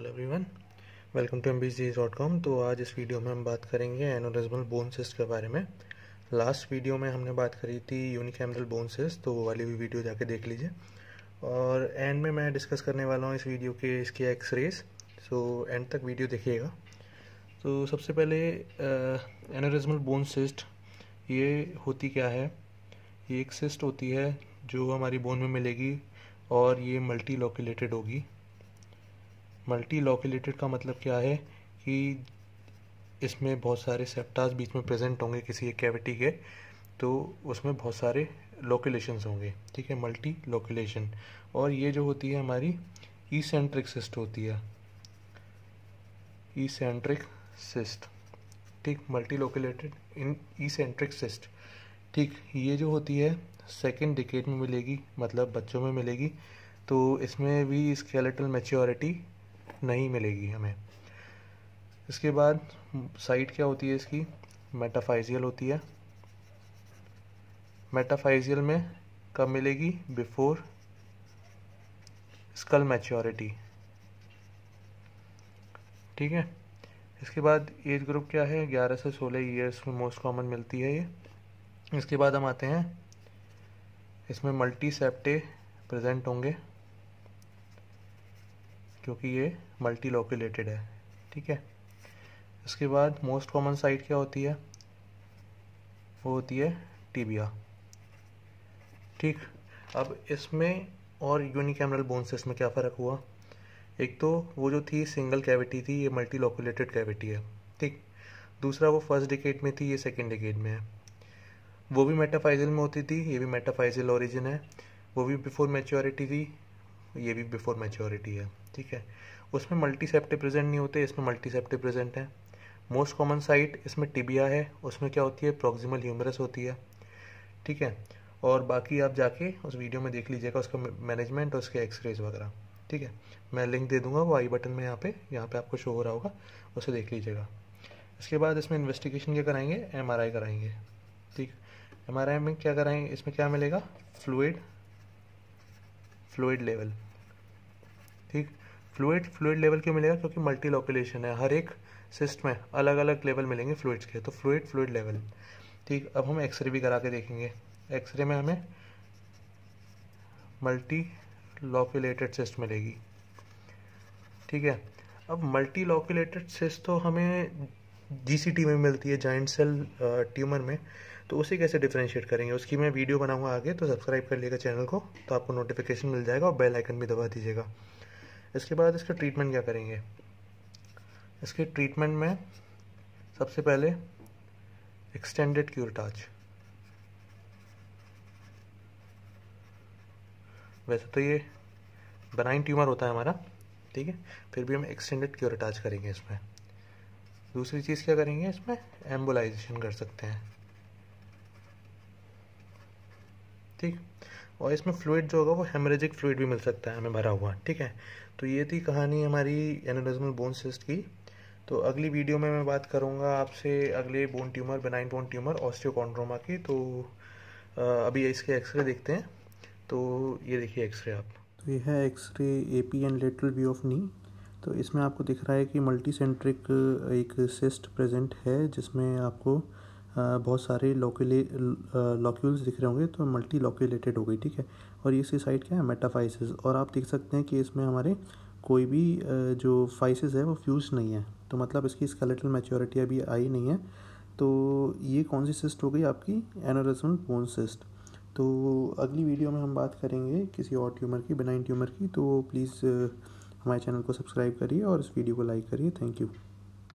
hello everyone welcome to M dot com तो आज इस वीडियो में हम बात करेंगे एनोरिजमल बोन सिस्ट के बारे में लास्ट वीडियो में हमने बात करी थी यूनिकैमरल बोन सिस्ट तो वो वाली भी वीडियो जाके देख लीजिए और एंड में मैं डिस्कस करने वाला हूँ इस वीडियो के इसके एक्सरेज सो एंड तक वीडियो देखिएगा तो सबसे पहले एनोरिजमल बोन सिस्ट ये होती क्या है ये एक सिस्ट होती है जो हमारी बोन में मिलेगी और ये मल्टी लोकेलेटेड होगी मल्टी लोकेलेटेड का मतलब क्या है कि इसमें बहुत सारे सेप्टास बीच में प्रेजेंट होंगे किसी एक कैविटी के तो उसमें बहुत सारे लोकेलेशंस होंगे ठीक है मल्टी लोकेलेशन और ये जो होती है हमारी ई सेंट्रिक सिस्ट होती है ई सेंट्रिक सिस्ट ठीक multiloculated in eccentric cyst ठीक ये जो होती है सेकेंड डिकेट में मिलेगी मतलब बच्चों में मिलेगी तो इसमें भी स्केलेटल मेच्योरिटी नहीं मिलेगी हमें इसके बाद साइड क्या होती है इसकी मेटाफाइजियल होती है मेटाफाइजियल में कब मिलेगी बिफोर स्कल मैच्योरिटी ठीक है इसके बाद एज ग्रुप क्या है 11 से 16 ईयर्स में मोस्ट कॉमन मिलती है ये इसके बाद हम आते हैं इसमें मल्टी सेप्टे प्रेजेंट होंगे क्योंकि ये मल्टी लोकेलेटेड है ठीक है इसके बाद मोस्ट कॉमन साइट क्या होती है वो होती है टीबिया ठीक अब इसमें और यूनिकैमरल बोन से इसमें क्या फ़र्क हुआ एक तो वो जो थी सिंगल कैविटी थी ये मल्टी लोकुलेटेड कैविटी है ठीक दूसरा वो फर्स्ट डिकेट में थी ये सेकेंड डिकेट में है वो भी मेटाफाइजल में होती थी ये भी मेटाफाइजल ओरिजिन है वो भी बिफोर मेच्योरिटी थी ये भी बिफोर मेच्योरिटी है ठीक है उसमें मल्टीसेप्टिव प्रेजेंट नहीं होते इसमें मल्टीसेप्टिव प्रेजेंट है मोस्ट कॉमन साइट इसमें टिबिया है उसमें क्या होती है प्रोक्सिमल ह्यूमरस होती है ठीक है और बाकी आप जाके उस वीडियो में देख लीजिएगा उसका मैनेजमेंट और उसके एक्सरेज वगैरह ठीक है मैं लिंक दे दूंगा वो आई बटन में यहाँ पे यहाँ पे आपको शो हो रहा होगा उसे देख लीजिएगा इसके बाद इसमें इन्वेस्टिगेशन क्या कराएंगे एम कराएंगे ठीक एम में क्या कराएंगे इसमें क्या मिलेगा फ्लूड फ्लूड लेवल ठीक फ्लूड फ्लूड लेवल क्यों मिलेगा क्योंकि मल्टी लोकेलेशन है हर एक सिस्ट में अलग अलग लेवल मिलेंगे फ्लूड्स के तो फ्लूड फ्लूड लेवल ठीक अब हम एक्सरे भी करा के देखेंगे एक्सरे में हमें मल्टी लोकेलेटेड सिस्ट मिलेगी ठीक है अब मल्टी लोकेलेटेड सिस्ट तो हमें जी में मिलती है जॉइंट सेल ट्यूमर में तो उसे कैसे डिफ्रेंशिएट करेंगे उसकी मैं वीडियो बनाऊंगा आगे तो सब्सक्राइब कर लीजिएगा चैनल को तो आपको नोटिफिकेशन मिल जाएगा और बेल आइकन भी दबा दीजिएगा इसके बाद इसका ट्रीटमेंट क्या करेंगे इसके ट्रीटमेंट में सबसे पहले एक्सटेंडेड टाच वैसे तो ये बनाइन ट्यूमर होता है हमारा ठीक है फिर भी हम एक्सटेंडेड क्यूर टाच करेंगे इसमें दूसरी चीज़ क्या करेंगे इसमें एम्बुलाइजेशन कर सकते हैं ठीक और इसमें फ्लूड जो होगा वो हेमरेजिक फ्लूड भी मिल सकता है हमें भरा हुआ ठीक है तो ये थी कहानी हमारी एनोरिजमल बोन सिस्ट की तो अगली वीडियो में मैं बात करूँगा आपसे अगले bone tumour benign bone tumour osteochondroma की तो अभी इसके एक्सरे देखते हैं तो ये देखिए एक्सरे आप तो ये है x-ray A P and lateral view of knee तो इसमें आपको दिख रहा है कि मल्टी सेंट्रिक एक सिस्ट प्रेजेंट है जिसमें आपको बहुत सारे लॉक्यूले लॉक्यूल्स दिख रहे होंगे तो मल्टी लॉक्यूलेटेड हो गई ठीक है और ये इसकी साइड क्या है मेटाफाइसिस और आप देख सकते हैं कि इसमें हमारे कोई भी जो फाइसिस है वो फ्यूज नहीं है तो मतलब इसकी स्केलेटल मेच्योरिटी अभी आई नहीं है तो ये कौन सी सिस्ट हो गई आपकी एनोरिज्मल बोन सिस्ट तो अगली वीडियो में हम बात करेंगे किसी और ट्यूमर की बिनाइन ट्यूमर की तो प्लीज़ हमारे चैनल को सब्सक्राइब करिए और इस वीडियो को लाइक करिए थैंक यू